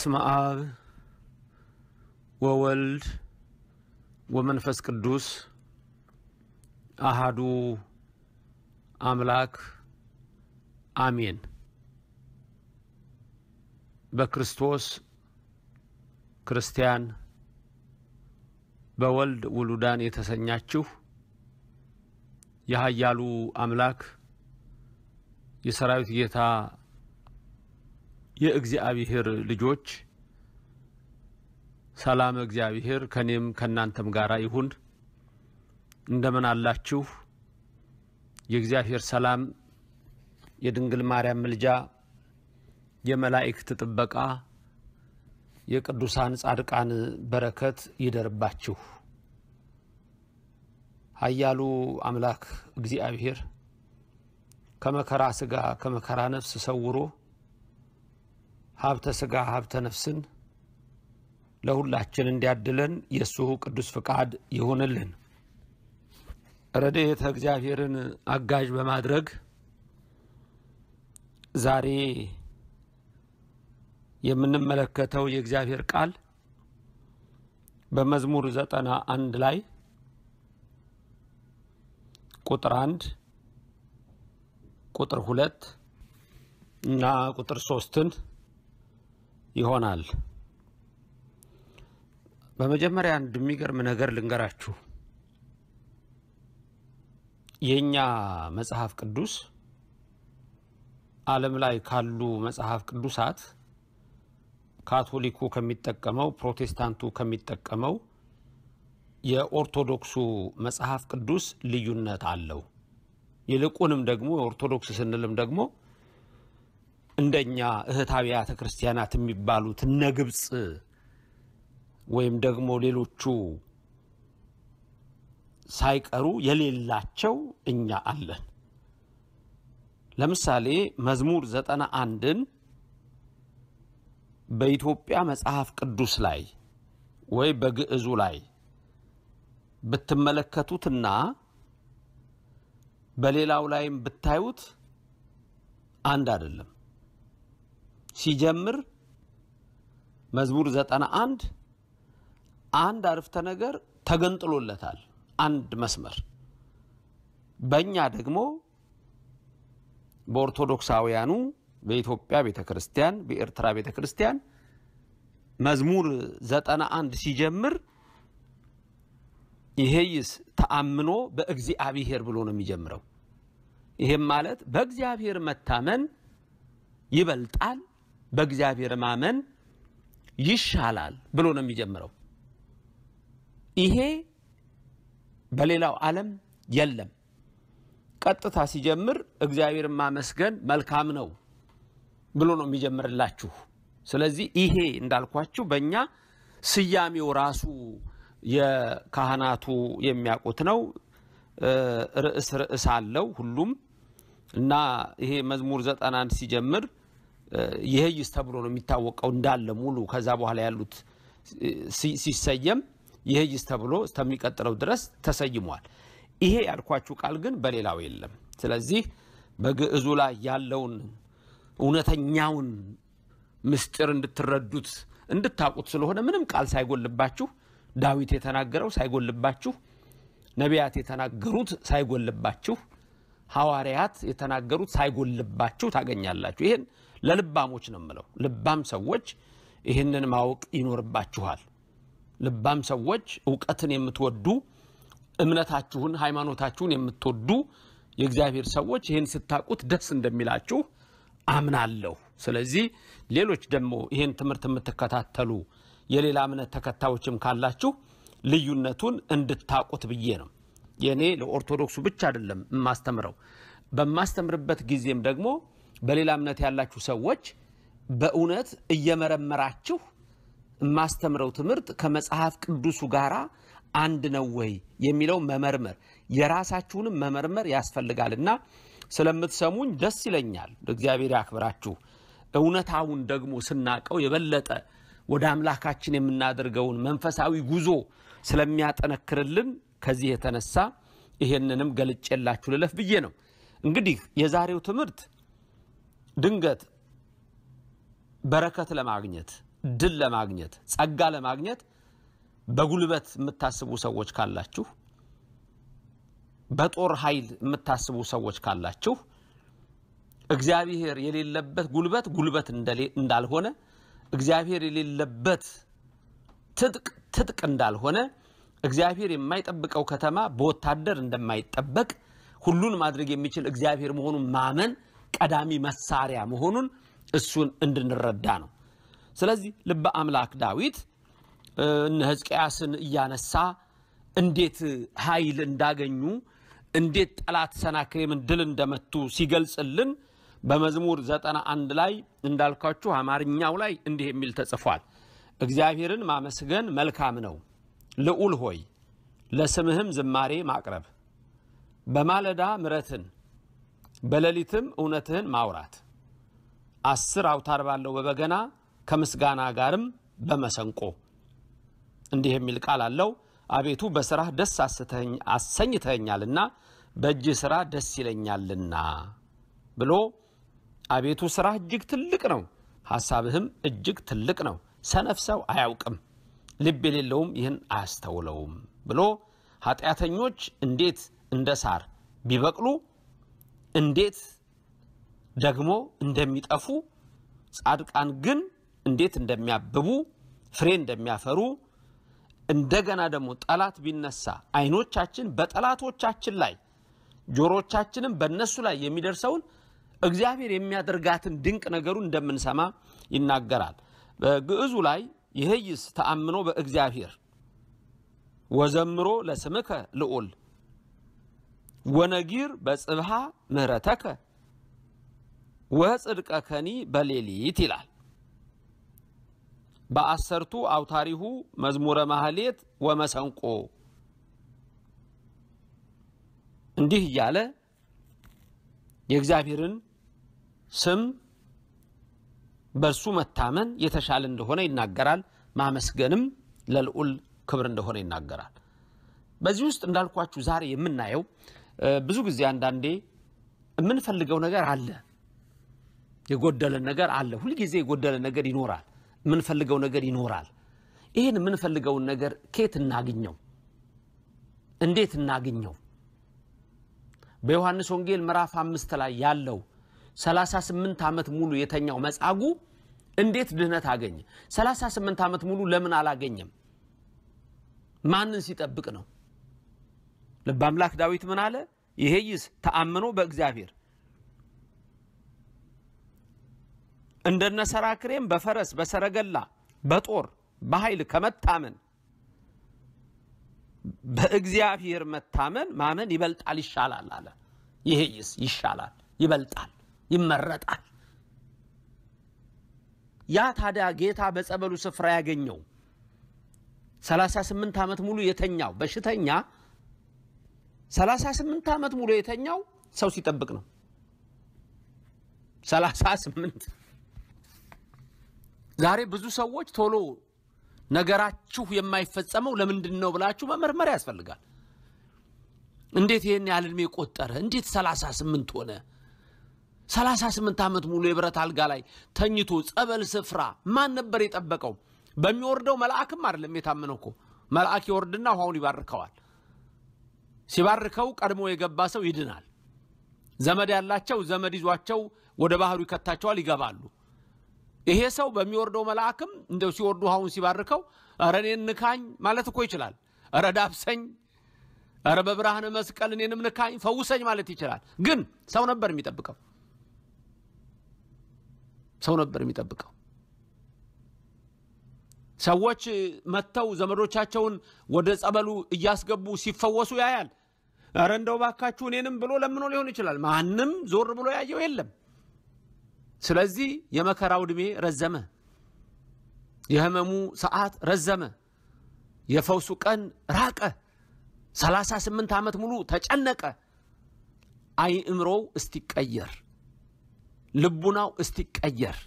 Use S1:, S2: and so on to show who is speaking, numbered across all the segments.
S1: በስመ አብ ወወልድ ወመንፈስ ቅዱስ አሃዱ አምላክ አሜን። በክርስቶስ ክርስቲያን በወልድ ውሉዳን የተሰኛችሁ የኃያሉ አምላክ የሰራዊት ጌታ የእግዚአብሔር ልጆች ሰላም እግዚአብሔር ከኔም ከእናንተም ጋር ይሁን። እንደምን አላችሁ? የእግዚአብሔር ሰላም፣ የድንግል ማርያም ምልጃ፣ የመላእክት ጥበቃ፣ የቅዱሳን ጻድቃን በረከት ይደርባችሁ። ኃያሉ አምላክ እግዚአብሔር ከመከራ ስጋ ከመከራ ነፍስ ሰውሮ ሀብተ ስጋ ሀብተ ነፍስን ለሁላችን እንዲያድለን የእሱ ቅዱስ ፍቃድ ይሁንልን። ረድኤተ እግዚአብሔርን አጋዥ በማድረግ ዛሬ የምንመለከተው የእግዚአብሔር ቃል በመዝሙር ዘጠና አንድ ላይ ቁጥር አንድ ቁጥር ሁለት እና ቁጥር ሶስትን ይሆናል። በመጀመሪያ አንድ የሚገርም ነገር ልንገራችሁ። የእኛ መጽሐፍ ቅዱስ ዓለም ላይ ካሉ መጽሐፍ ቅዱሳት ካቶሊኩ ከሚጠቀመው፣ ፕሮቴስታንቱ ከሚጠቀመው የኦርቶዶክሱ መጽሐፍ ቅዱስ ልዩነት አለው። ይልቁንም ደግሞ የኦርቶዶክስ ስንልም ደግሞ እንደኛ እህት አብያተ ክርስቲያናት የሚባሉት እነ ግብፅ ወይም ደግሞ ሌሎቹ ሳይቀሩ የሌላቸው እኛ አለን። ለምሳሌ መዝሙር ዘጠና አንድን በኢትዮጵያ መጽሐፍ ቅዱስ ላይ ወይ በግዕዙ ላይ ብትመለከቱትና በሌላው ላይም ብታዩት አንድ አይደለም። ሲጀምር መዝሙር ዘጠና አንድ አንድ አረፍተ ነገር ተገንጥሎለታል። አንድ መስመር በእኛ ደግሞ በኦርቶዶክሳውያኑ በኢትዮጵያ ቤተ ክርስቲያን፣ በኤርትራ ቤተ ክርስቲያን መዝሙር ዘጠና አንድ ሲጀምር ይሄይስ ተአምኖ በእግዚአብሔር ብሎ ነው የሚጀምረው። ይሄም ማለት በእግዚአብሔር መታመን ይበልጣል በእግዚአብሔር ማመን ይሻላል ብሎ ነው የሚጀምረው። ይሄ በሌላው ዓለም የለም። ቀጥታ ሲጀምር እግዚአብሔርን ማመስገን መልካም ነው ብሎ ነው የሚጀምርላችሁ። ስለዚህ ይሄ እንዳልኳችሁ በእኛ ስያሜው ራሱ የካህናቱ የሚያውቁት ነው። ርዕስ ርዕስ አለው ሁሉም እና ይሄ መዝሙር ዘጠናን ሲጀምር ይሄይስ ተብሎ ነው የሚታወቀው እንዳለ ሙሉ። ከዛ በኋላ ያሉት ሲሰየም ይሄይስ ተብሎ እስከሚቀጥለው ድረስ ተሰይሟል። ይሄ ያልኳችሁ ቃል ግን በሌላው የለም። ስለዚህ በግዕዙ ላይ ያለውን እውነተኛውን ምስጢር እንድትረዱት እንድታውቁት ስለሆነ ምንም ቃል ሳይጎልባችሁ ዳዊት የተናገረው ሳይጎልባችሁ ነቢያት የተናገሩት ሳይጎልባችሁ ሐዋርያት የተናገሩት ሳይጎልባችሁ ታገኛላችሁ። ይህን ለልባሞች ነው የምለው። ልባም ሰዎች ይህንን ማወቅ ይኖርባችኋል። ልባም ሰዎች እውቀትን የምትወዱ እምነታችሁን፣ ሃይማኖታችሁን የምትወዱ የእግዚአብሔር ሰዎች ይህን ስታውቁት ደስ እንደሚላችሁ አምናለሁ። ስለዚህ ሌሎች ደግሞ ይህን ትምህርት የምትከታተሉ የሌላ እምነት ተከታዮችም ካላችሁ ልዩነቱን እንድታውቁት ብዬ ነው። የእኔ ለኦርቶዶክሱ ብቻ አይደለም የማስተምረው። በማስተምርበት ጊዜም ደግሞ በሌላ እምነት ያላችሁ ሰዎች በእውነት እየመረመራችሁ የማስተምረው ትምህርት ከመጽሐፍ ቅዱሱ ጋር አንድ ነው ወይ የሚለው መመርመር የራሳችሁንም መመርመር ያስፈልጋል እና ስለምትሰሙኝ ደስ ይለኛል። እግዚአብሔር ያክብራችሁ። እውነታውን ደግሞ ስናቀው የበለጠ ወደ አምላካችን የምናደርገውን መንፈሳዊ ጉዞ ስለሚያጠነክርልን ከዚህ የተነሳ ይሄንንም ገልጬላችሁ ልለፍ ብዬ ነው። እንግዲህ የዛሬው ትምህርት ድንገት በረከት ለማግኘት ድል ለማግኘት ጸጋ ለማግኘት በጉልበት የምታስቡ ሰዎች ካላችሁ፣ በጦር ኃይል የምታስቡ ሰዎች ካላችሁ እግዚአብሔር የሌለበት ጉልበት ጉልበት እንዳልሆነ እግዚአብሔር የሌለበት ትጥቅ ትጥቅ እንዳልሆነ እግዚአብሔር የማይጠብቀው ከተማ በወታደር እንደማይጠበቅ ሁሉን ማድረግ የሚችል እግዚአብሔር መሆኑን ማመን ቀዳሚ መሳሪያ መሆኑን እሱን እንድንረዳ ነው። ስለዚህ ልበ አምላክ ዳዊት እነ ሕዝቅያስን እያነሳ እንዴት ኃይል እንዳገኙ እንዴት ጠላት ሰናክሬምን ድል እንደመቱ ሲገልጽልን በመዝሙር ዘጠና አንድ ላይ እንዳልኳችሁ አማርኛው ላይ እንዲህ የሚል ተጽፏል። እግዚአብሔርን ማመስገን መልካም ነው፣ ልዑል ሆይ ለስምህም ዝማሬ ማቅረብ በማለዳ ምረትን በሌሊትም እውነትህን ማውራት አስር አውታር ባለው በበገና ከምስጋና ጋርም በመሰንቆ እንዲህ የሚል ቃል አለው። አቤቱ በስራህ ደስ አሰኝተኸኛልና በእጅ ስራ ደስ ይለኛልና ብሎ አቤቱ ስራህ እጅግ ትልቅ ነው፣ ሀሳብህም እጅግ ትልቅ ነው፣ ሰነፍ ሰው አያውቅም፣ ልብ የሌለውም ይህን አያስተውለውም ብሎ ኃጢአተኞች እንዴት እንደ ሳር ቢበቅሉ እንዴት ደግሞ እንደሚጠፉ ጻድቃን ግን እንዴት እንደሚያብቡ ፍሬ እንደሚያፈሩ እንደገና ደግሞ ጠላት ቢነሳ አይኖቻችን በጠላቶቻችን ላይ ጆሮቻችንም በእነሱ ላይ የሚደርሰውን እግዚአብሔር የሚያደርጋትን ድንቅ ነገሩን እንደምንሰማ ይናገራል። በግዕዙ ላይ ይህይስ ተአምኖ በእግዚአብሔር ወዘምሮ ለስምከ ልዑል ወነጊር በጽብሃ ምህረተከ ወጽድቀከኒ በሌሊት ይላል። በአሰርቱ አውታሪሁ መዝሙረ ማህሌት ወመሰንቆ እንዲህ እያለ የእግዚአብሔርን ስም በእርሱ መታመን የተሻለ እንደሆነ ይናገራል። ማመስገንም ለልዑል ክብር እንደሆነ ይናገራል። በዚህ ውስጥ እንዳልኳችሁ ዛሬ የምናየው ብዙ ጊዜ አንዳንዴ የምንፈልገው ነገር አለ፣ የጎደለን ነገር አለ። ሁልጊዜ የጎደለ ነገር ይኖራል፣ የምንፈልገው ነገር ይኖራል። ይህን የምንፈልገውን ነገር ከየት እናግኘው? እንዴት እናግኘው? በዮሐንስ ወንጌል ምዕራፍ አምስት ላይ ያለው 38 ዓመት ሙሉ የተኛው መጻጉ እንዴት ድህነት አገኘ? 38 ዓመት ሙሉ ለምን አላገኘም? ማንን ሲጠብቅ ነው? ልበ አምላክ ዳዊት ምን አለ? ይሄይስ ተአምኖ በእግዚአብሔር እንደነ ሰራክሬም በፈረስ በሰረገላ በጦር በኃይል ከመታመን በእግዚአብሔር መታመን ማመን ይበልጣል ይሻላል አለ። ይሄይስ ይሻላል፣ ይበልጣል፣ ይመረጣል። ያ ታዲያ ጌታ በጸበሉ ስፍራ ያገኘው 38 ዓመት ሙሉ የተኛው በሽተኛ 38 ዓመት ሙሉ የተኛው ሰው ሲጠብቅ ነው። 38 ዛሬ ብዙ ሰዎች ቶሎ ነገራችሁ የማይፈጸመው ለምንድን ነው ብላችሁ መመርመር ያስፈልጋል። እንዴት ይህን ያህል ዕድሜ ቆጠረ? እንዴት 38 ሆነ? 38 ዓመት ሙሉ የብረት አልጋ ላይ ተኝቶ ጸበል ስፍራ ማን ነበር የጠበቀው? በሚወርደው መልአክም አይደለም የታመነው እኮ መልአክ ይወርድና ውሃውን ይባርከዋል። ሲባርከው ቀድሞ የገባ ሰው ይድናል። ዘመድ ያላቸው ዘመድ ይዟቸው ወደ ባህሩ ይከታቸዋል፣ ይገባሉ። ይሄ ሰው በሚወርደው መልአክም እንደው ሲወርዱ ውሃውን ሲባርከው እረ እኔን ንካኝ ማለት እኮ ይችላል። እረ ዳብሰኝ፣ እረ በብርሃነ መስቀል እኔንም ንካኝ ፈውሰኝ ማለት ይችላል። ግን ሰው ነበር የሚጠብቀው፣ ሰው ነበር የሚጠብቀው። ሰዎች መጥተው ዘመዶቻቸውን ወደ ጸበሉ እያስገቡ ሲፈወሱ ያያል። ኧረ እንደው ባካችሁ እኔንም ብሎ ለምኖ ሊሆን ይችላል። ማንም ዞር ብሎ ያየው የለም። ስለዚህ የመከራው ዕድሜ ረዘመ፣ የህመሙ ሰዓት ረዘመ፣ የፈውሱ ቀን ራቀ። ሰላሳ ስምንት ዓመት ሙሉ ተጨነቀ። አይእምሮው እስቲቀየር፣ ልቡናው እስቲቀየር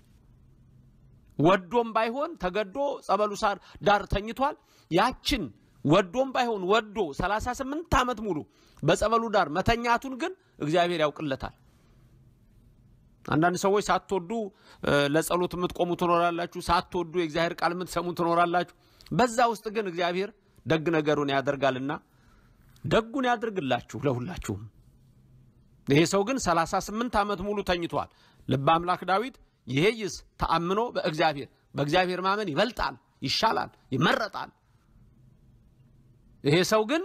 S1: ወዶም ባይሆን ተገዶ ጸበሉ ሳር ዳር ተኝቷል ያችን ወዶም ባይሆን ወዶ 38 ዓመት ሙሉ በጸበሉ ዳር መተኛቱን ግን እግዚአብሔር ያውቅለታል። አንዳንድ ሰዎች ሳትወዱ ለጸሎት የምትቆሙ ትኖራላችሁ፣ ሳትወዱ የእግዚአብሔር ቃል የምትሰሙ ትኖራላችሁ። በዛ ውስጥ ግን እግዚአብሔር ደግ ነገሩን ያደርጋልና ደጉን ያድርግላችሁ ለሁላችሁም። ይሄ ሰው ግን 38 ዓመት ሙሉ ተኝቷል። ልበ አምላክ ዳዊት ይሄይስ ተአምኖ በእግዚአብሔር በእግዚአብሔር ማመን ይበልጣል፣ ይሻላል፣ ይመረጣል ይሄ ሰው ግን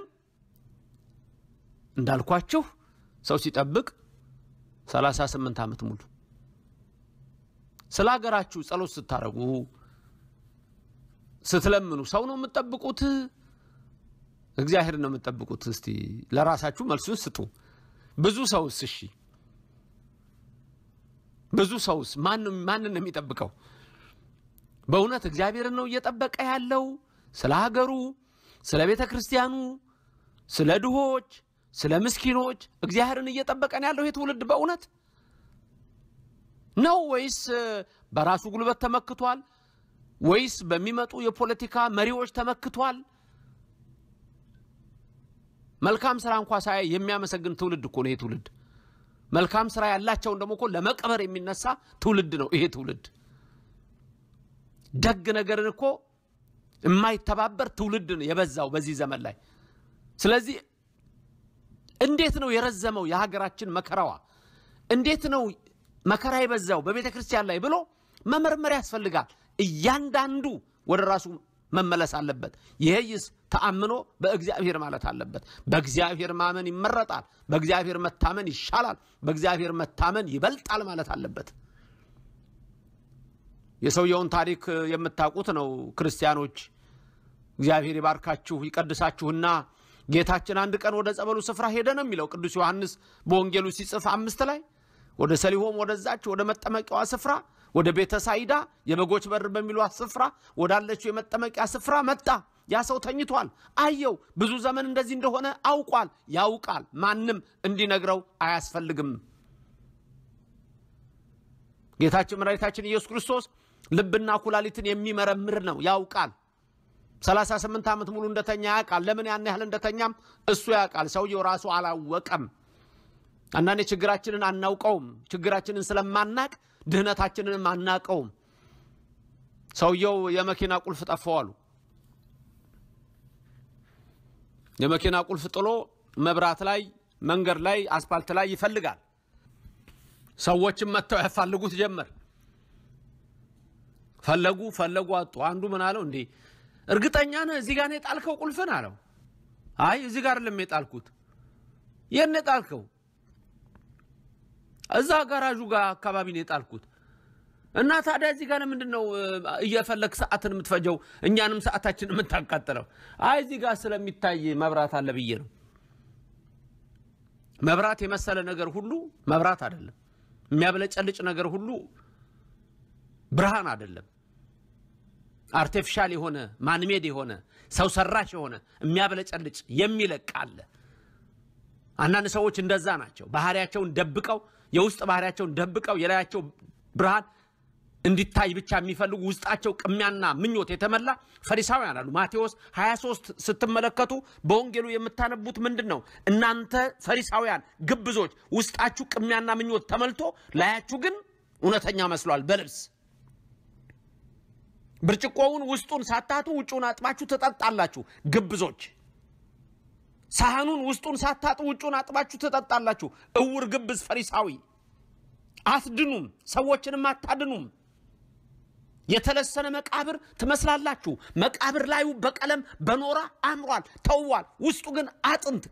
S1: እንዳልኳችሁ ሰው ሲጠብቅ 38 ዓመት ሙሉ ስለ ሀገራችሁ ጸሎት ስታደርጉ ስትለምኑ ሰው ነው የምትጠብቁት? እግዚአብሔር ነው የምትጠብቁት? እስቲ ለራሳችሁ መልሱን ስጡ። ብዙ ሰውስ? እሺ ብዙ ሰውስ ማንን ነው የሚጠብቀው? በእውነት እግዚአብሔርን ነው እየጠበቀ ያለው ስለ ሀገሩ ስለ ቤተ ክርስቲያኑ፣ ስለ ድሆች፣ ስለ ምስኪኖች እግዚአብሔርን እየጠበቀን ያለው የትውልድ በእውነት ነው ወይስ በራሱ ጉልበት ተመክቷል? ወይስ በሚመጡ የፖለቲካ መሪዎች ተመክቷል? መልካም ስራ እንኳ ሳይ የሚያመሰግን ትውልድ እኮ ነው ይሄ ትውልድ። መልካም ስራ ያላቸውን ደግሞ እኮ ለመቀበር የሚነሳ ትውልድ ነው ይሄ ትውልድ። ደግ ነገርን እኮ የማይተባበር ትውልድ ነው የበዛው በዚህ ዘመን ላይ። ስለዚህ እንዴት ነው የረዘመው የሀገራችን መከራዋ? እንዴት ነው መከራ የበዛው በቤተ ክርስቲያን ላይ ብሎ መመርመር ያስፈልጋል። እያንዳንዱ ወደ ራሱ መመለስ አለበት። ይሄይስ ተአምኖ በእግዚአብሔር ማለት አለበት። በእግዚአብሔር ማመን ይመረጣል። በእግዚአብሔር መታመን ይሻላል። በእግዚአብሔር መታመን ይበልጣል ማለት አለበት። የሰውየውን ታሪክ የምታውቁት ነው። ክርስቲያኖች እግዚአብሔር ይባርካችሁ ይቀድሳችሁና ጌታችን አንድ ቀን ወደ ጸበሉ ስፍራ ሄደ ነው የሚለው ቅዱስ ዮሐንስ በወንጌሉ ሲጽፍ አምስት ላይ ወደ ሰሊሆም ወደዛች ወደ መጠመቂያዋ ስፍራ ወደ ቤተሳይዳ የበጎች በር በሚሏት ስፍራ ወዳለችው የመጠመቂያ ስፍራ መጣ። ያ ሰው ተኝቷል፣ አየው። ብዙ ዘመን እንደዚህ እንደሆነ አውቋል፣ ያውቃል። ማንም እንዲነግረው አያስፈልግም። ጌታችን መድኃኒታችን ኢየሱስ ክርስቶስ ልብና ኩላሊትን የሚመረምር ነው፣ ያውቃል። 38 ዓመት ሙሉ እንደተኛ ያውቃል። ለምን ያን ያህል እንደተኛም እሱ ያውቃል። ሰውየው ራሱ አላወቀም። አንዳንዴ ችግራችንን አናውቀውም። ችግራችንን ስለማናቅ ድህነታችንንም አናቀውም። ሰውየው የመኪና ቁልፍ ጠፋዋሉ። የመኪና ቁልፍ ጥሎ መብራት ላይ፣ መንገድ ላይ፣ አስፓልት ላይ ይፈልጋል። ሰዎችም መጥተው ያፋልጉት ጀመር። ፈለጉ ፈለጉ አጡ። አንዱ ምን አለው እንዴ እርግጠኛ ነህ እዚህ ጋር ነው የጣልከው ቁልፍን አለው። አይ እዚህ ጋር አይደለም የጣልኩት። የት ነው የጣልከው? እዛ ጋራዡ ጋር አካባቢ ነው የጣልኩት። እና ታዲያ እዚህ ጋር ምንድን ነው እየፈለግ ሰዓትን የምትፈጀው? እኛንም ሰዓታችን የምታቃጥለው? አይ እዚህ ጋር ስለሚታይ መብራት አለ ብዬ ነው። መብራት የመሰለ ነገር ሁሉ መብራት አይደለም። የሚያብለጨልጭ ነገር ሁሉ ብርሃን አይደለም። አርቴፊሻል የሆነ ማንሜድ የሆነ ሰው ሰራሽ የሆነ የሚያብለጨልጭ የሚለቅ አለ። አንዳንድ ሰዎች እንደዛ ናቸው። ባህሪያቸውን ደብቀው የውስጥ ባህሪያቸውን ደብቀው የላያቸው ብርሃን እንዲታይ ብቻ የሚፈልጉ ውስጣቸው ቅሚያና ምኞት የተመላ ፈሪሳውያን አሉ። ማቴዎስ 23 ስትመለከቱ በወንጌሉ የምታነቡት ምንድን ነው? እናንተ ፈሪሳውያን ግብዞች፣ ውስጣችሁ ቅሚያና ምኞት ተመልቶ ላያችሁ ግን እውነተኛ መስሏል በልብስ ብርጭቆውን ውስጡን ሳታቱ ውጭውን አጥባችሁ ትጠጣላችሁ ግብዞች። ሳህኑን ውስጡን ሳታጡ ውጭውን አጥባችሁ ትጠጣላችሁ እውር ግብዝ ፈሪሳዊ። አትድኑም፣ ሰዎችንም አታድኑም። የተለሰነ መቃብር ትመስላላችሁ። መቃብር ላዩ በቀለም በኖራ አምሯል ተውዋል። ውስጡ ግን አጥንት፣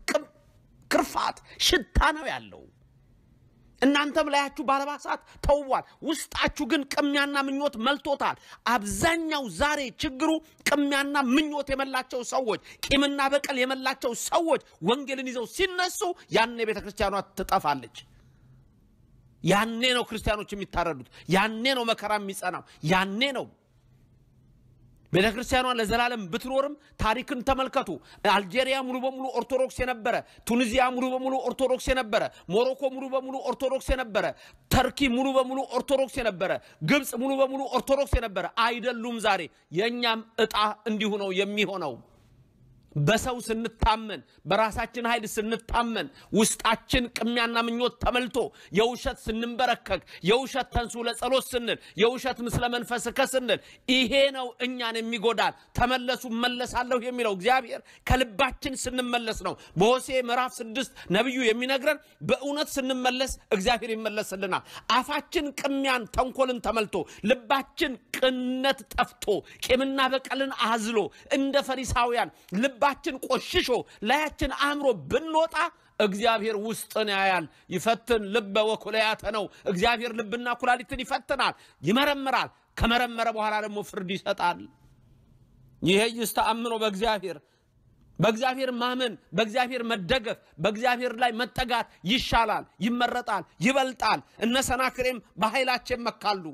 S1: ክርፋት፣ ሽታ ነው ያለው። እናንተም ላያችሁ ባለባሳት ተውቧል። ውስጣችሁ ግን ቅሚያና ምኞት መልቶታል። አብዛኛው ዛሬ ችግሩ ቅሚያና ምኞት የመላቸው ሰዎች፣ ቂምና በቀል የመላቸው ሰዎች ወንጌልን ይዘው ሲነሱ ያኔ ቤተ ክርስቲያኗ ትጠፋለች። ያኔ ነው ክርስቲያኖች የሚታረዱት። ያኔ ነው መከራ የሚጸናው። ያኔ ነው ቤተ ክርስቲያኗ ለዘላለም ብትኖርም ታሪክን ተመልከቱ። አልጄሪያ ሙሉ በሙሉ ኦርቶዶክስ የነበረ፣ ቱኒዚያ ሙሉ በሙሉ ኦርቶዶክስ የነበረ፣ ሞሮኮ ሙሉ በሙሉ ኦርቶዶክስ የነበረ፣ ተርኪ ሙሉ በሙሉ ኦርቶዶክስ የነበረ፣ ግብፅ ሙሉ በሙሉ ኦርቶዶክስ የነበረ አይደሉም። ዛሬ የእኛም እጣ እንዲሁ ነው የሚሆነው። በሰው ስንታመን በራሳችን ኃይል ስንታመን ውስጣችን ቅሚያና ምኞት ተመልቶ የውሸት ስንንበረከክ የውሸት ተንሱ ለጸሎት ስንል የውሸት ምስለ መንፈስከ ስንል ይሄ ነው እኛን የሚጎዳን። ተመለሱ መለሳለሁ የሚለው እግዚአብሔር ከልባችን ስንመለስ ነው። በሆሴ ምዕራፍ ስድስት ነቢዩ የሚነግረን በእውነት ስንመለስ እግዚአብሔር ይመለስልናል። አፋችን ቅሚያን ተንኮልን ተመልቶ ልባችን ቅነት ጠፍቶ ቂምና በቀልን አዝሎ እንደ ፈሪሳውያን ልባ ልባችን ቆሽሾ ላያችን አእምሮ ብንወጣ እግዚአብሔር ውስጥን ያያል፣ ይፈትን። ልበ ወኩለያተ ነው። እግዚአብሔር ልብና ኩላሊትን ይፈትናል፣ ይመረምራል። ከመረመረ በኋላ ደግሞ ፍርድ ይሰጣል። ይሄ ይስተአምኖ በእግዚአብሔር በእግዚአብሔር ማመን፣ በእግዚአብሔር መደገፍ፣ በእግዚአብሔር ላይ መጠጋት ይሻላል፣ ይመረጣል፣ ይበልጣል። እነ ሰናክሬም በኃይላቸው መካሉ።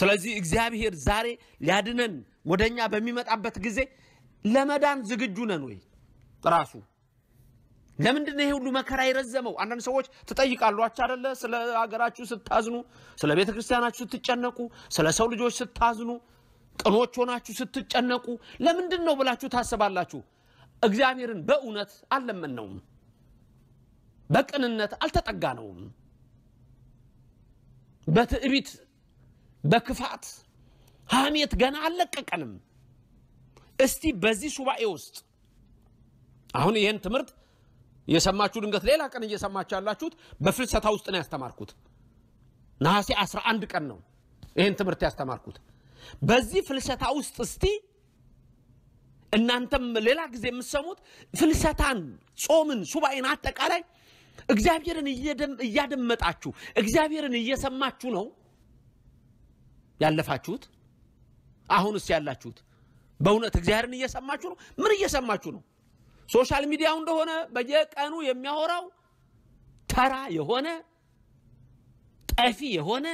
S1: ስለዚህ እግዚአብሔር ዛሬ ሊያድነን ወደኛ በሚመጣበት ጊዜ ለመዳን ዝግጁ ነን ወይ? ራሱ ለምንድን ነው ይሄ ሁሉ መከራ የረዘመው? አንዳንድ ሰዎች ትጠይቃሏችሁ አደለ? ስለ ሀገራችሁ ስታዝኑ፣ ስለ ቤተ ክርስቲያናችሁ ስትጨነቁ፣ ስለ ሰው ልጆች ስታዝኑ፣ ቅኖች ሆናችሁ ስትጨነቁ ለምንድን ነው ብላችሁ ታስባላችሁ። እግዚአብሔርን በእውነት አልለመነውም፣ በቅንነት አልተጠጋነውም። በትዕቢት በክፋት ሐሜት ገና አልለቀቀንም። እስቲ በዚህ ሱባኤ ውስጥ አሁን ይህን ትምህርት የሰማችሁ ድንገት ሌላ ቀን እየሰማችሁ ያላችሁት በፍልሰታ ውስጥ ነው ያስተማርኩት። ነሐሴ 11 ቀን ነው ይህን ትምህርት ያስተማርኩት። በዚህ ፍልሰታ ውስጥ እስቲ እናንተም ሌላ ጊዜ የምትሰሙት ፍልሰታን፣ ጾምን፣ ሱባኤን አጠቃላይ እግዚአብሔርን እያደመጣችሁ እግዚአብሔርን እየሰማችሁ ነው ያለፋችሁት አሁን እስ ያላችሁት በእውነት እግዚአብሔርን እየሰማችሁ ነው? ምን እየሰማችሁ ነው? ሶሻል ሚዲያው እንደሆነ በየቀኑ የሚያወራው ተራ የሆነ ጠፊ የሆነ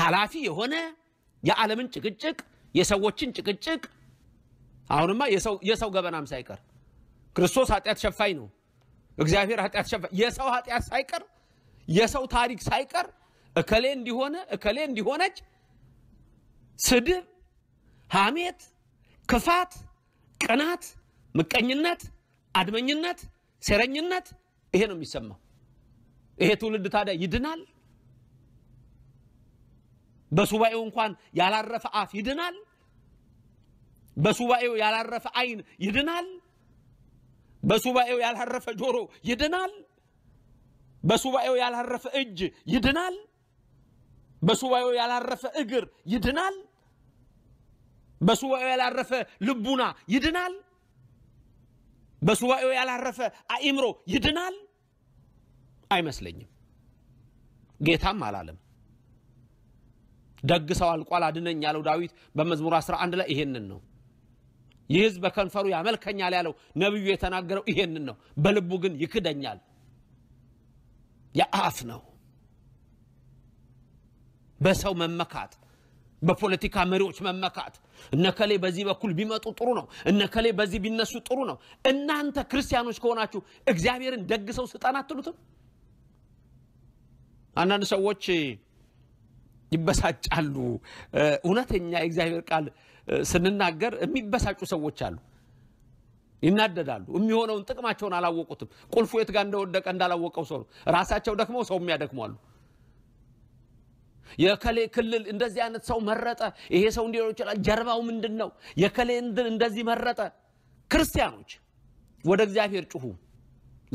S1: ኃላፊ የሆነ የዓለምን ጭቅጭቅ የሰዎችን ጭቅጭቅ አሁንማ የሰው ገበናም ሳይቀር ክርስቶስ ኃጢአት ሸፋኝ ነው። እግዚአብሔር ኃጢአት ሸፋኝ የሰው ኃጢአት ሳይቀር የሰው ታሪክ ሳይቀር እከሌ እንዲሆነ እከሌ እንዲሆነች ስድብ፣ ሐሜት ክፋት፣ ቅናት፣ ምቀኝነት፣ አድመኝነት፣ ሴረኝነት ይሄ ነው የሚሰማው። ይሄ ትውልድ ታዲያ ይድናል? በሱባኤው እንኳን ያላረፈ አፍ ይድናል? በሱባኤው ያላረፈ አይን ይድናል? በሱባኤው ያላረፈ ጆሮ ይድናል? በሱባኤው ያላረፈ እጅ ይድናል? በሱባኤው ያላረፈ እግር ይድናል? በሱባኤው ያላረፈ ልቡና ይድናል? በሱባኤው ያላረፈ አእምሮ ይድናል? አይመስለኝም። ጌታም አላለም። ደግ ሰው አልቋል አድነኝ ያለው ዳዊት በመዝሙር 11 ላይ ይሄንን ነው። ይህ በከንፈሩ ያመልከኛል ያለው ነቢዩ የተናገረው ይሄንን ነው። በልቡ ግን ይክደኛል። የአፍ ነው በሰው መመካት በፖለቲካ መሪዎች መመካት፣ እነከሌ በዚህ በኩል ቢመጡ ጥሩ ነው፣ እነከሌ በዚህ ቢነሱ ጥሩ ነው። እናንተ ክርስቲያኖች ከሆናችሁ እግዚአብሔርን ደግ ሰው ስጠን አትሉትም? አንዳንድ ሰዎች ይበሳጫሉ። እውነተኛ የእግዚአብሔር ቃል ስንናገር የሚበሳጩ ሰዎች አሉ። ይናደዳሉ። የሚሆነውን ጥቅማቸውን አላወቁትም። ቁልፉ የት ጋር እንደወደቀ እንዳላወቀው ሰው ነው። ራሳቸው ደክመው ሰው የሚያደክሟሉ። የከሌ ክልል እንደዚህ አይነት ሰው መረጠ፣ ይሄ ሰው እንዲሆን ይችላል፣ ጀርባው ምንድን ነው? የከሌ እንደዚህ መረጠ። ክርስቲያኖች ወደ እግዚአብሔር ጩሁ።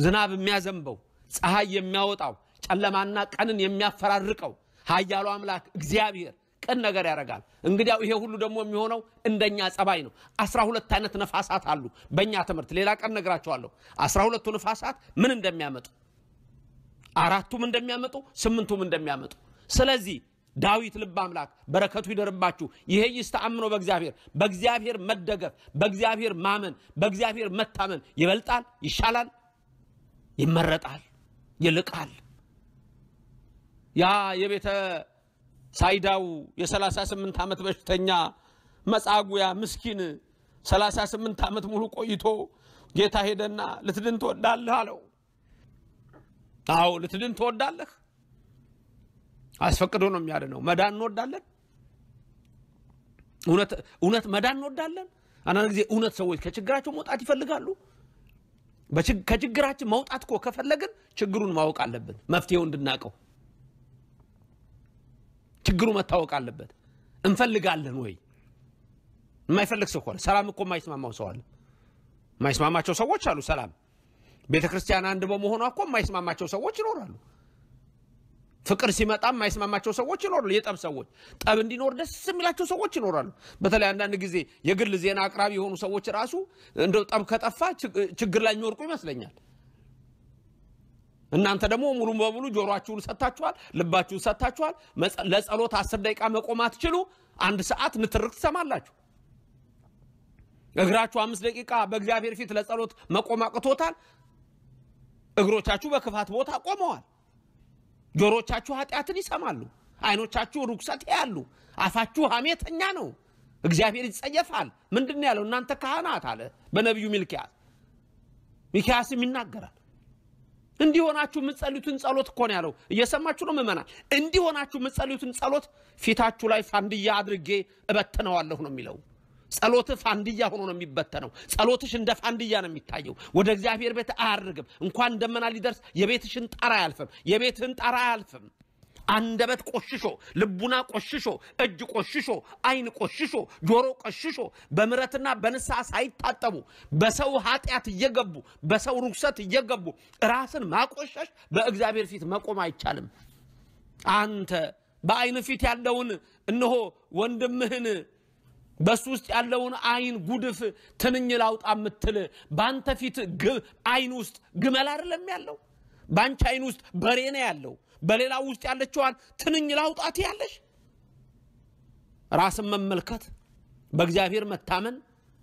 S1: ዝናብ የሚያዘንበው ፀሐይ የሚያወጣው ጨለማና ቀንን የሚያፈራርቀው ኃያሉ አምላክ እግዚአብሔር ቅን ነገር ያደርጋል። እንግዲያው ይሄ ሁሉ ደግሞ የሚሆነው እንደኛ ጸባይ ነው። አስራ ሁለት አይነት ነፋሳት አሉ በእኛ ትምህርት፣ ሌላ ቀን ነግራቸዋለሁ። አስራ ሁለቱ ነፋሳት ምን እንደሚያመጡ አራቱም እንደሚያመጡ ስምንቱም እንደሚያመጡ ስለዚህ ዳዊት ልብ አምላክ በረከቱ ይደርባችሁ። ይሄ ይስተአምኖ በእግዚአብሔር በእግዚአብሔር መደገፍ፣ በእግዚአብሔር ማመን፣ በእግዚአብሔር መታመን ይበልጣል፣ ይሻላል፣ ይመረጣል፣ ይልቃል። ያ የቤተ ሳይዳው የ38 ዓመት በሽተኛ መጻጉያ ምስኪን 38 ዓመት ሙሉ ቆይቶ ጌታ ሄደና ልትድን ትወዳለህ አለው። አዎ ልትድን ትወዳለህ አስፈቅዶ ነው የሚያድነው። መዳን እንወዳለን። እውነት መዳን እንወዳለን። አንዳንድ ጊዜ እውነት ሰዎች ከችግራቸው መውጣት ይፈልጋሉ። ከችግራችን መውጣት እኮ ከፈለግን ችግሩን ማወቅ አለብን፣ መፍትሄው እንድናቀው ችግሩ መታወቅ አለበት። እንፈልጋለን ወይ? የማይፈልግ ሰው ከሆነ ሰላም እኮ የማይስማማው ሰው አለ። የማይስማማቸው ሰዎች አሉ። ሰላም ቤተ ክርስቲያን አንድ በመሆኗ እኮ የማይስማማቸው ሰዎች ይኖራሉ። ፍቅር ሲመጣ የማይስማማቸው ሰዎች ይኖራሉ። የጠብ ሰዎች፣ ጠብ እንዲኖር ደስ የሚላቸው ሰዎች ይኖራሉ። በተለይ አንዳንድ ጊዜ የግል ዜና አቅራቢ የሆኑ ሰዎች ራሱ እንደው ጠብ ከጠፋ ችግር ላይ የሚወርቁ ይመስለኛል። እናንተ ደግሞ ሙሉ በሙሉ ጆሮአችሁን ሰጥታችኋል፣ ልባችሁን ሰጥታችኋል። ለጸሎት አስር ደቂቃ መቆም አትችሉ። አንድ ሰዓት ንትርክ ትሰማላችሁ። እግራችሁ አምስት ደቂቃ በእግዚአብሔር ፊት ለጸሎት መቆም አቅቶታል። እግሮቻችሁ በክፋት ቦታ ቆመዋል። ጆሮቻችሁ ኃጢአትን ይሰማሉ፣ አይኖቻችሁ ርኩሰት ያሉ፣ አፋችሁ ሐሜተኛ ነው፣ እግዚአብሔር ይጸየፋል። ምንድን ያለው? እናንተ ካህናት አለ በነቢዩ ሚልኪያስ። ሚኪያስም ይናገራል እንዲሆናችሁ የምትጸልዩትን ጸሎት እኮ ነው ያለው። እየሰማችሁ ነው ምእመናን? እንዲሆናችሁ የምትጸልዩትን ጸሎት ፊታችሁ ላይ ፋንድያ አድርጌ እበትነዋለሁ ነው የሚለው። ጸሎት ፋንድያ ሆኖ ነው የሚበተነው። ጸሎትሽ እንደ ፋንድያ ነው የሚታየው። ወደ እግዚአብሔር ቤት አያርግም። እንኳን ደመና ሊደርስ የቤትሽን ጣራ አያልፍም። የቤትህን ጣራ አያልፍም። አንደበት ቆሽሾ፣ ልቡና ቆሽሾ፣ እጅ ቆሽሾ፣ አይን ቆሽሾ፣ ጆሮ ቆሽሾ በምረትና በንስሐ ሳይታጠቡ በሰው ኃጢአት እየገቡ በሰው ርኩሰት እየገቡ ራስን ማቆሸሽ በእግዚአብሔር ፊት መቆም አይቻልም። አንተ በአይን ፊት ያለውን እነሆ ወንድምህን በሱ ውስጥ ያለውን አይን ጉድፍ ትንኝ ላውጣ የምትል በአንተ ፊት አይን ውስጥ ግመል አይደለም ያለው፣ በአንቺ አይን ውስጥ በሬ ነው ያለው። በሌላ ውስጥ ያለችዋን ትንኝ ላውጣት ያለሽ ራስን መመልከት በእግዚአብሔር መታመን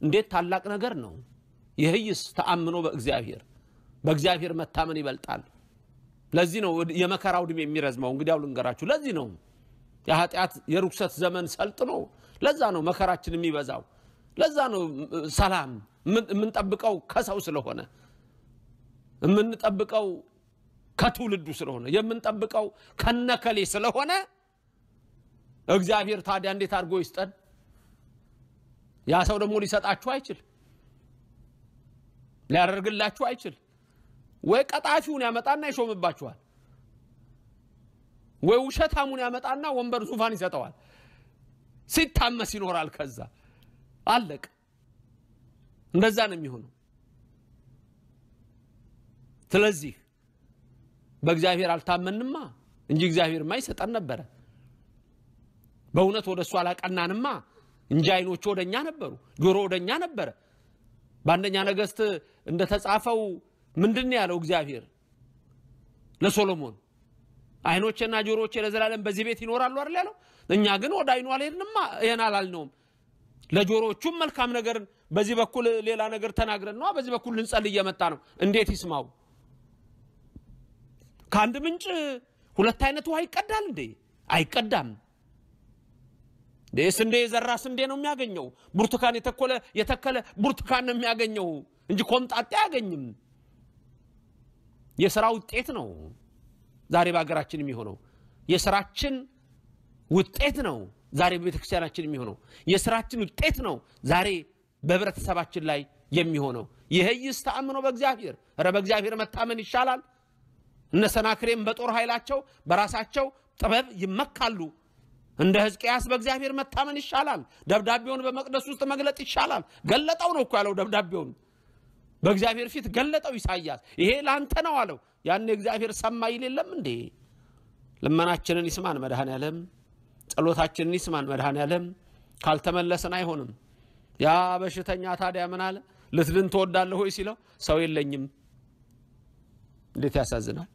S1: እንዴት ታላቅ ነገር ነው! ይህይስ ተአምኖ በእግዚአብሔር በእግዚአብሔር መታመን ይበልጣል። ለዚህ ነው የመከራው ዕድሜ የሚረዝመው። እንግዲህ ያው ልንገራችሁ፣ ለዚህ ነው የኃጢአት የርኩሰት ዘመን ሰልጥኖ ለዛ ነው መከራችን የሚበዛው። ለዛ ነው ሰላም የምንጠብቀው ከሰው ስለሆነ የምንጠብቀው ከትውልዱ ስለሆነ የምንጠብቀው ከነከሌ ስለሆነ እግዚአብሔር ታዲያ እንዴት አድርጎ ይስጠን? ያ ሰው ደግሞ ሊሰጣችሁ አይችል፣ ሊያደርግላችሁ አይችል። ወይ ቀጣፊውን ያመጣና ይሾምባችኋል፣ ወይ ውሸታሙን ያመጣና ወንበር ዙፋን ይሰጠዋል። ሲታመስ ይኖራል። ከዛ አለቅ እንደዛ ነው የሚሆነው። ስለዚህ በእግዚአብሔር አልታመንማ እንጂ እግዚአብሔር ማይሰጠን ነበረ። በእውነት ወደ እሱ አላቀናንማ እንጂ አይኖቹ ወደ እኛ ነበሩ፣ ጆሮ ወደ እኛ ነበረ። በአንደኛ ነገሥት እንደተጻፈው ምንድን ያለው እግዚአብሔር ለሶሎሞን አይኖቼና ጆሮቼ ለዘላለም በዚህ ቤት ይኖራሉ አይደል ያለው። እኛ ግን ወደ አይኑ አልሄድንማ፣ ይሄን አላልነውም። ለጆሮቹም መልካም ነገር በዚህ በኩል ሌላ ነገር ተናግረን ነዋ። በዚህ በኩል ልንጸል እየመጣ ነው። እንዴት ይስማው? ከአንድ ምንጭ ሁለት አይነት ውሃ ይቀዳል እንዴ? አይቀዳም። ስንዴ የዘራ ስንዴ ነው የሚያገኘው። ብርቱካን የተኮለ የተከለ ብርቱካን ነው የሚያገኘው እንጂ ኮምጣጤ አያገኝም። የሥራ ውጤት ነው። ዛሬ በሀገራችን የሚሆነው የስራችን ውጤት ነው። ዛሬ በቤተክርስቲያናችን የሚሆነው የስራችን ውጤት ነው። ዛሬ በህብረተሰባችን ላይ የሚሆነው ይህይስ ተአምኖ በእግዚአብሔር ረ በእግዚአብሔር መታመን ይሻላል። እነ ሰናክሬም በጦር ኃይላቸው በራሳቸው ጥበብ ይመካሉ። እንደ ህዝቅያስ በእግዚአብሔር መታመን ይሻላል። ደብዳቤውን በመቅደስ ውስጥ መግለጥ ይሻላል። ገለጠው ነው እኮ ያለው ደብዳቤውን በእግዚአብሔር ፊት ገለጠው። ኢሳያስ ይሄ ለአንተ ነው አለው። ያን እግዚአብሔር ሰማ ይል የለም እንዴ? ልመናችንን ይስማን መድኃኔ ዓለም፣ ጸሎታችንን ይስማን መድኃኔ ዓለም። ካልተመለሰን አይሆንም። ያ በሽተኛ ታዲያ ምን አለ? ልትድን ትወዳለህ ሆይ ሲለው ሰው የለኝም። እንዴት ያሳዝናል!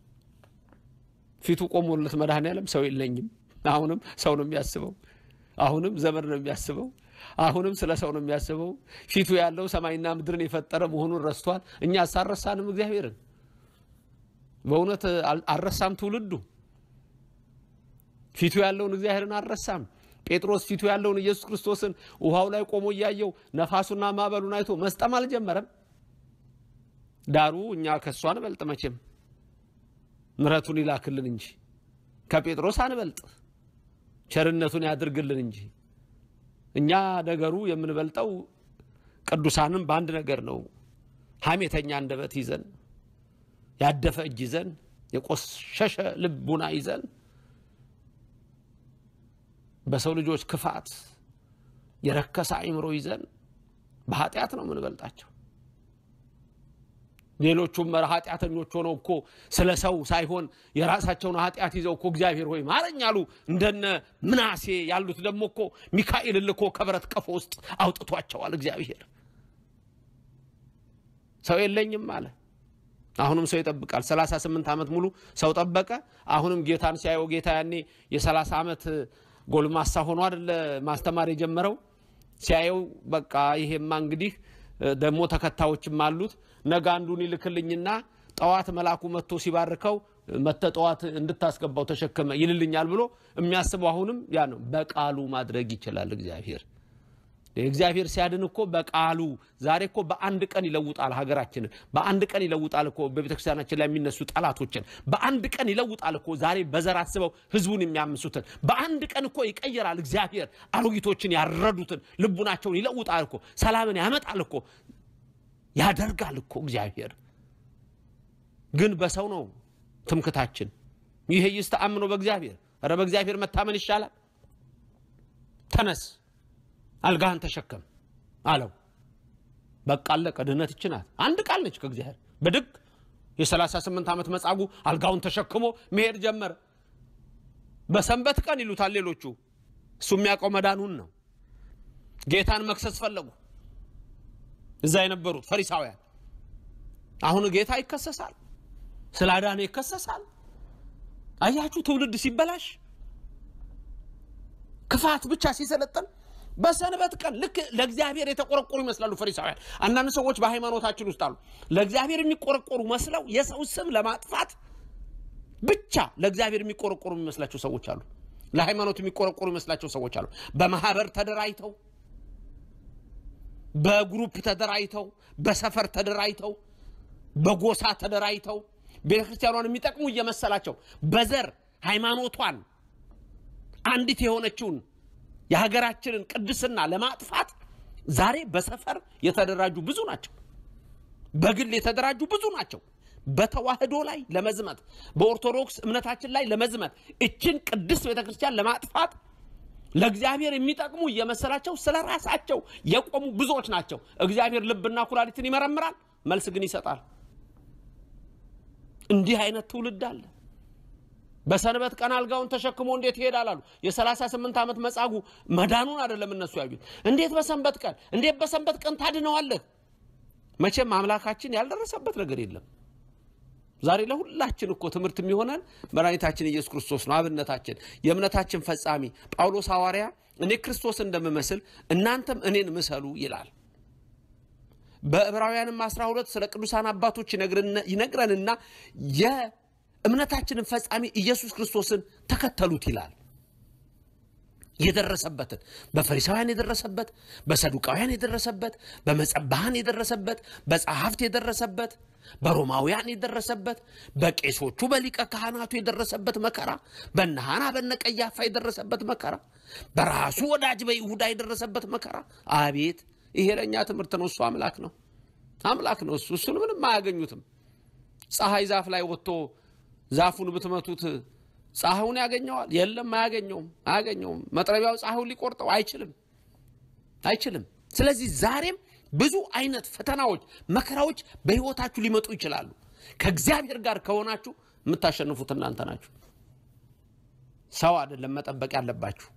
S1: ፊቱ ቆሞለት መድኃኔ ዓለም ሰው የለኝም። አሁንም ሰው ነው የሚያስበው፣ አሁንም ዘመድ ነው የሚያስበው፣ አሁንም ስለ ሰው ነው የሚያስበው። ፊቱ ያለው ሰማይና ምድርን የፈጠረ መሆኑን ረስቷል። እኛ ሳረሳንም እግዚአብሔርን በእውነት አልረሳም ትውልዱ ፊቱ ያለውን እግዚአብሔርን አልረሳም። ጴጥሮስ ፊቱ ያለውን ኢየሱስ ክርስቶስን ውሃው ላይ ቆሞ እያየው ነፋሱና ማዕበሉን አይቶ መስጠም አልጀመረም። ዳሩ እኛ ከእሱ አንበልጥ መቼም ምረቱን ይላክልን እንጂ ከጴጥሮስ አንበልጥ፣ ቸርነቱን ያድርግልን እንጂ እኛ ነገሩ የምንበልጠው ቅዱሳንም በአንድ ነገር ነው፣ ሐሜተኛ አንደበት ይዘን ያደፈ እጅ ይዘን የቆሸሸ ልቡና ይዘን በሰው ልጆች ክፋት የረከሰ አይምሮ ይዘን በኃጢአት ነው የምንበልጣቸው። ሌሎቹም ኃጢአተኞች ሆነው እኮ ስለ ሰው ሳይሆን የራሳቸውን ኃጢአት ይዘው እኮ እግዚአብሔር ሆይ ማረኝ አሉ። እንደነ ምናሴ ያሉት ደግሞ እኮ ሚካኤል ልኮ ከብረት ቀፎ ውስጥ አውጥቷቸዋል። እግዚአብሔር ሰው የለኝም አለ። አሁንም ሰው ይጠብቃል። 38 ዓመት ሙሉ ሰው ጠበቀ። አሁንም ጌታን ሲያየው ጌታ ያኔ የ30 ዓመት ጎልማሳ ሆኖ አይደለ ማስተማር የጀመረው ሲያየው በቃ ይሄማ እንግዲህ ደግሞ ተከታዮችም አሉት። ነገ አንዱን ይልክልኝና ጠዋት መልአኩ መጥቶ ሲባርከው መተ ጠዋት እንድታስገባው ተሸከመ ይልልኛል ብሎ የሚያስበው አሁንም ያ ነው። በቃሉ ማድረግ ይችላል እግዚአብሔር። እግዚአብሔር ሲያድን እኮ በቃሉ ዛሬ እኮ በአንድ ቀን ይለውጣል ሀገራችንን። በአንድ ቀን ይለውጣል እኮ በቤተክርስቲያናችን ላይ የሚነሱ ጠላቶችን። በአንድ ቀን ይለውጣል እኮ ዛሬ በዘር አስበው ህዝቡን የሚያምሱትን። በአንድ ቀን እኮ ይቀየራል እግዚአብሔር አሮጊቶችን ያረዱትን፣ ልቡናቸውን ይለውጣል እኮ ሰላምን ያመጣል እኮ ያደርጋል እኮ እግዚአብሔር። ግን በሰው ነው ትምክታችን። ይሄ ይስተአምኖ በእግዚአብሔር ረ በእግዚአብሔር መታመን ይሻላል። ተነስ አልጋህን ተሸከም አለው። በቃ አለቀ። ድህነት ይች ናት። አንድ ቃል ነች ከእግዚአብሔር። ብድግ የ38 ዓመት መጻጉ አልጋውን ተሸክሞ መሄድ ጀመረ። በሰንበት ቀን ይሉታል ሌሎቹ፣ እሱ የሚያውቀው መዳኑን ነው። ጌታን መክሰስ ፈለጉ እዛ የነበሩት ፈሪሳውያን። አሁን ጌታ ይከሰሳል፣ ስለ አዳነ ይከሰሳል። አያችሁ ትውልድ ሲበላሽ ክፋት ብቻ ሲሰለጠን በሰንበት ቀን ልክ ለእግዚአብሔር የተቆረቆሩ ይመስላሉ ፈሪሳውያን። አንዳንድ ሰዎች በሃይማኖታችን ውስጥ አሉ። ለእግዚአብሔር የሚቆረቆሩ መስለው የሰው ስም ለማጥፋት ብቻ ለእግዚአብሔር የሚቆረቆሩ የሚመስላቸው ሰዎች አሉ። ለሃይማኖት የሚቆረቆሩ ይመስላቸው ሰዎች አሉ። በማህበር ተደራጅተው፣ በግሩፕ ተደራጅተው፣ በሰፈር ተደራጅተው፣ በጎሳ ተደራጅተው ቤተክርስቲያኗን የሚጠቅሙ እየመሰላቸው በዘር ሃይማኖቷን አንዲት የሆነችውን የሀገራችንን ቅድስና ለማጥፋት ዛሬ በሰፈር የተደራጁ ብዙ ናቸው። በግል የተደራጁ ብዙ ናቸው። በተዋህዶ ላይ ለመዝመት በኦርቶዶክስ እምነታችን ላይ ለመዝመት እችን ቅድስት ቤተክርስቲያን ለማጥፋት ለእግዚአብሔር የሚጠቅሙ እየመሰላቸው ስለ ራሳቸው የቆሙ ብዙዎች ናቸው። እግዚአብሔር ልብና ኩላሊትን ይመረምራል፣ መልስ ግን ይሰጣል። እንዲህ አይነት ትውልድ አለ። በሰንበት ቀን አልጋውን ተሸክሞ እንዴት ይሄዳል አሉ። የ38 ዓመት መጻጉ መዳኑን አይደለም እነሱ ያዩት። እንዴት በሰንበት ቀን እንዴት በሰንበት ቀን ታድነዋለህ? መቼም አምላካችን ያልደረሰበት ነገር የለም። ዛሬ ለሁላችን እኮ ትምህርት የሚሆነን መድኃኒታችን ኢየሱስ ክርስቶስ ነው፣ አብነታችን፣ የእምነታችን ፈጻሚ። ጳውሎስ ሐዋርያ እኔ ክርስቶስ እንደምመስል እናንተም እኔን ምሰሉ ይላል። በዕብራውያንም 12 ስለ ቅዱሳን አባቶች ይነግረንና እምነታችንን ፈጻሚ ኢየሱስ ክርስቶስን ተከተሉት ይላል። የደረሰበትን በፈሪሳውያን የደረሰበት፣ በሰዱቃውያን የደረሰበት፣ በመጸባሃን የደረሰበት፣ በጸሐፍት የደረሰበት፣ በሮማውያን የደረሰበት፣ በቄሶቹ በሊቀ ካህናቱ የደረሰበት መከራ፣ በነሃና በነቀያፋ የደረሰበት መከራ፣ በራሱ ወዳጅ በይሁዳ የደረሰበት መከራ። አቤት ይሄ ለእኛ ትምህርት ነው። እሱ አምላክ ነው፣ አምላክ ነው እሱ። እሱን ምንም አያገኙትም። ፀሐይ ዛፍ ላይ ወጥቶ ዛፉን ብትመቱት ፀሐዩን ያገኘዋል? የለም አያገኘውም፣ አያገኘውም። መጥረቢያው ፀሐዩን ሊቆርጠው አይችልም፣ አይችልም። ስለዚህ ዛሬም ብዙ አይነት ፈተናዎች፣ መከራዎች በህይወታችሁ ሊመጡ ይችላሉ። ከእግዚአብሔር ጋር ከሆናችሁ የምታሸንፉት እናንተ ናችሁ። ሰው አይደለም መጠበቅ ያለባችሁ፣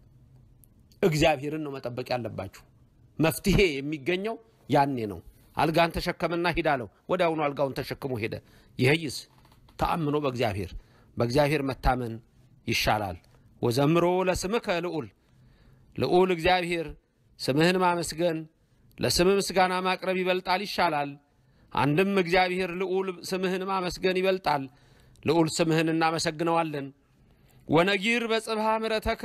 S1: እግዚአብሔርን ነው መጠበቅ ያለባችሁ። መፍትሄ የሚገኘው ያኔ ነው። አልጋን ተሸከምና ሂድ አለው። ወዲያውኑ አልጋውን ተሸክሞ ሄደ። ይህይስ ተአምኖ በእግዚአብሔር በእግዚአብሔር መታመን ይሻላል። ወዘምሮ ለስምከ ልዑል ልዑል እግዚአብሔር ስምህን ማመስገን ለስም ምስጋና ማቅረብ ይበልጣል ይሻላል። አንድም እግዚአብሔር ልዑል ስምህን ማመስገን ይበልጣል። ልዑል ስምህን እናመሰግነዋለን። ወነጊር በጽብሃ ምረተከ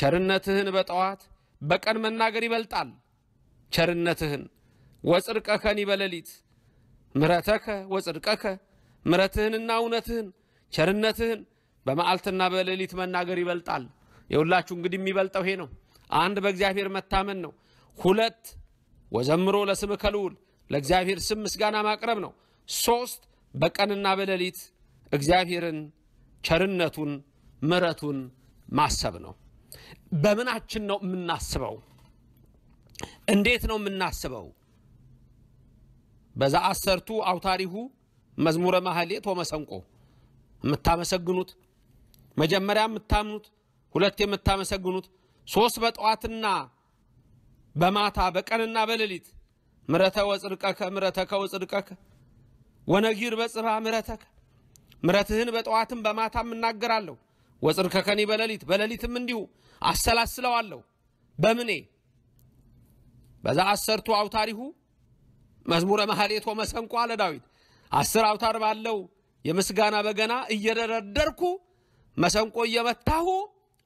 S1: ቸርነትህን በጠዋት በቀን መናገር ይበልጣል። ቸርነትህን ወጽድቀከኒ በሌሊት ምረተከ ወጽድቀከ ምረትህንና እውነትህን ቸርነትህን በመዓልትና በሌሊት መናገር ይበልጣል። የሁላችሁ እንግዲህ የሚበልጠው ይሄ ነው። አንድ በእግዚአብሔር መታመን ነው። ሁለት ወዘምሮ ለስምከ ልዑል ለእግዚአብሔር ስም ምስጋና ማቅረብ ነው። ሶስት በቀንና በሌሊት እግዚአብሔርን ቸርነቱን ምረቱን ማሰብ ነው። በምናችን ነው የምናስበው? እንዴት ነው የምናስበው? በዛ አሰርቱ አውታሪሁ መዝሙረ ማህሌት ወመሰንቆ የምታመሰግኑት መጀመሪያ የምታምኑት ሁለት የምታመሰግኑት ሶስት በጠዋትና በማታ በቀንና በሌሊት ምረተ ወጽድቀከ ምረተከ ወጽድቀከ ወነጊር በጽባ ምረተከ ምረትህን በጠዋትም በማታም እናገራለሁ። ወጽድቀከኒ በሌሊት በሌሊትም እንዲሁ አሰላስለዋለሁ። በምኔ በዛ አሰርቱ አውታሪሁ መዝሙረ ማህሌት ወመሰንቆ አለ ዳዊት። አስር አውታር ባለው የምስጋና በገና እየደረደርኩ መሰንቆ እየመታሁ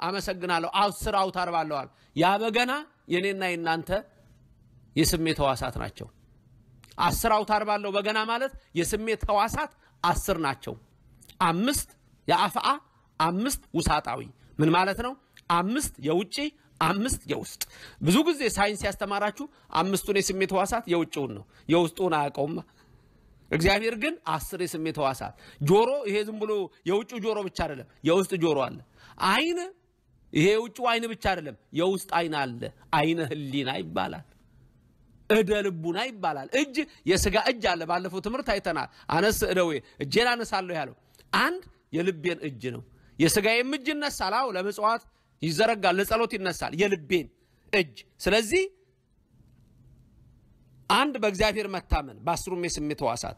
S1: አመሰግናለሁ። አስር አውታር ባለዋል። ያ በገና የኔና የናንተ የስሜት ህዋሳት ናቸው። አስር አውታር ባለው በገና ማለት የስሜት ህዋሳት አስር ናቸው። አምስት የአፍአ፣ አምስት ውሳጣዊ። ምን ማለት ነው? አምስት የውጪ አምስት የውስጥ። ብዙ ጊዜ ሳይንስ ያስተማራችሁ አምስቱን የስሜት ህዋሳት የውጭውን ነው፣ የውስጡን አያውቀውማ። እግዚአብሔር ግን አስር የስሜት ህዋሳት ጆሮ፣ ይሄ ዝም ብሎ የውጭ ጆሮ ብቻ አይደለም፣ የውስጥ ጆሮ አለ። አይን፣ ይሄ የውጭው አይን ብቻ አይደለም፣ የውስጥ አይን አለ። አይነ ህሊና ይባላል። እደ ልቡና ይባላል። እጅ፣ የስጋ እጅ አለ። ባለፈው ትምህርት አይተናል። አነስ እደዌ፣ እጄን አነሳለሁ ያለው አንድ የልቤን እጅ ነው። የስጋዬም እጅ ይነሳል። አዎ ለመጽዋት ይዘረጋል፣ ለጸሎት ይነሳል የልቤን እጅ ስለዚህ አንድ በእግዚአብሔር መታመን በአስሩም የስሜት ህዋሳት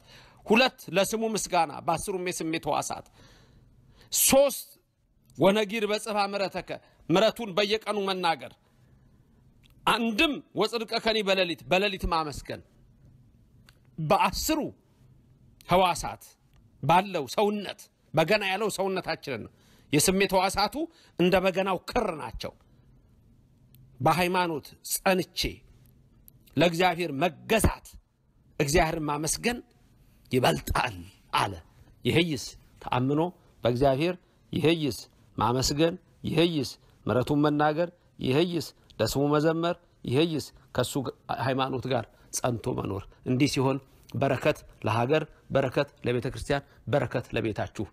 S1: ሁለት ለስሙ ምስጋና በአስሩም የስሜት ህዋሳት ሶስት ወነጊር በጽፋ ምረተከ ምረቱን በየቀኑ መናገር፣ አንድም ወጽድቀ ከኒ በሌሊት በሌሊት ማመስገን በአስሩ ህዋሳት ባለው ሰውነት በገና ያለው ሰውነታችንን ነው። የስሜት ህዋሳቱ እንደ በገናው ክር ናቸው። በሃይማኖት ጸንቼ ለእግዚአብሔር መገዛት እግዚአብሔርን ማመስገን ይበልጣል አለ። ይህይስ ተአምኖ በእግዚአብሔር ይህይስ ማመስገን፣ ይህይስ ምረቱን መናገር፣ ይህይስ ለስሙ መዘመር፣ ይህይስ ከሱ ሃይማኖት ጋር ጸንቶ መኖር። እንዲህ ሲሆን በረከት ለሀገር፣ በረከት ለቤተ ክርስቲያን፣ በረከት ለቤታችሁ፣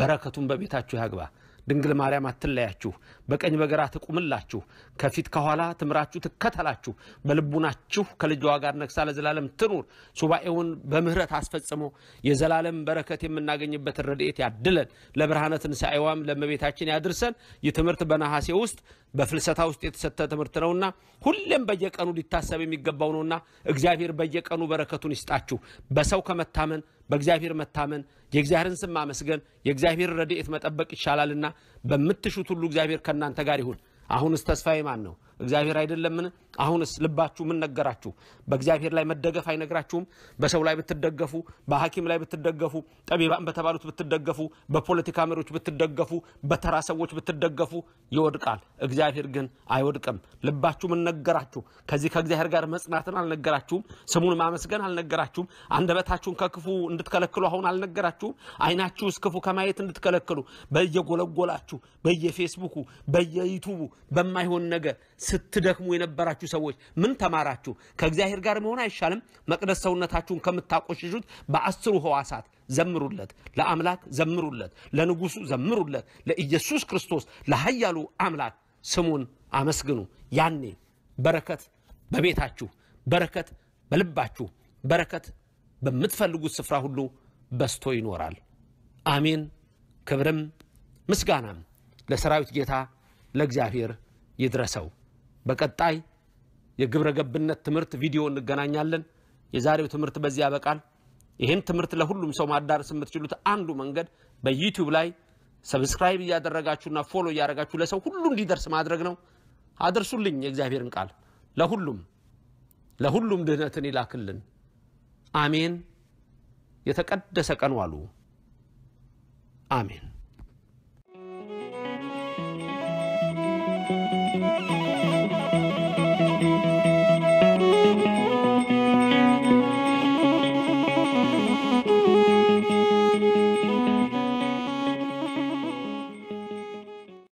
S1: በረከቱን በቤታችሁ ያግባ። ድንግል ማርያም አትለያችሁ፣ በቀኝ በግራ ትቁምላችሁ፣ ከፊት ከኋላ ትምራችሁ ትከተላችሁ፣ በልቡናችሁ ከልጇ ጋር ነግሳ ለዘላለም ትኑር። ሱባኤውን በምህረት አስፈጽሞ የዘላለም በረከት የምናገኝበትን ረድኤት ያድለን፣ ለብርሃነ ትንሣኤዋም ለመቤታችን ያድርሰን። ይህ ትምህርት በነሐሴ ውስጥ በፍልሰታ ውስጥ የተሰጠ ትምህርት ነውና ሁሌም በየቀኑ ሊታሰብ የሚገባው ነውና እግዚአብሔር በየቀኑ በረከቱን ይስጣችሁ በሰው ከመታመን በእግዚአብሔር መታመን የእግዚአብሔርን ስም ማመስገን የእግዚአብሔር ረድኤት መጠበቅ ይሻላልና በምትሹት ሁሉ እግዚአብሔር ከእናንተ ጋር ይሁን። አሁንስ ተስፋዬ ማን ነው? እግዚአብሔር አይደለምን? አሁንስ ልባችሁ ምን ነገራችሁ? በእግዚአብሔር ላይ መደገፍ አይነግራችሁም? በሰው ላይ ብትደገፉ፣ በሐኪም ላይ ብትደገፉ፣ ጠቢባን በተባሉት ብትደገፉ፣ በፖለቲካ መሪዎች ብትደገፉ፣ በተራ ሰዎች ብትደገፉ ይወድቃል። እግዚአብሔር ግን አይወድቅም። ልባችሁ ምን ነገራችሁ? ከዚህ ከእግዚአብሔር ጋር መጽናትን አልነገራችሁም። ስሙን ማመስገን አልነገራችሁም። አንደበታችሁን ከክፉ እንድትከለክሉ አሁን አልነገራችሁም። አይናችሁስ ክፉ ከማየት እንድትከለክሉ በየጎለጎላችሁ፣ በየፌስቡኩ፣ በየዩቱቡ በማይሆን ነገር ስትደክሙ የነበራችሁ ሰዎች ምን ተማራችሁ? ከእግዚአብሔር ጋር መሆን አይሻልም? መቅደስ ሰውነታችሁን ከምታቆሽሹት በአስሩ ህዋሳት ዘምሩለት፣ ለአምላክ ዘምሩለት፣ ለንጉሱ ዘምሩለት፣ ለኢየሱስ ክርስቶስ ለኃያሉ አምላክ ስሙን አመስግኑ። ያኔ በረከት በቤታችሁ፣ በረከት በልባችሁ፣ በረከት በምትፈልጉት ስፍራ ሁሉ በስቶ ይኖራል። አሜን። ክብርም ምስጋናም ለሰራዊት ጌታ ለእግዚአብሔር ይድረሰው። በቀጣይ የግብረ ገብነት ትምህርት ቪዲዮ እንገናኛለን። የዛሬው ትምህርት በዚህ ያበቃል። ይህን ትምህርት ለሁሉም ሰው ማዳረስ የምትችሉት አንዱ መንገድ በዩቲዩብ ላይ ሰብስክራይብ እያደረጋችሁና ፎሎ እያደረጋችሁ ለሰው ሁሉ እንዲደርስ ማድረግ ነው። አድርሱልኝ። የእግዚአብሔርን ቃል ለሁሉም ለሁሉም ድህነትን ይላክልን። አሜን። የተቀደሰ ቀን ዋሉ። አሜን።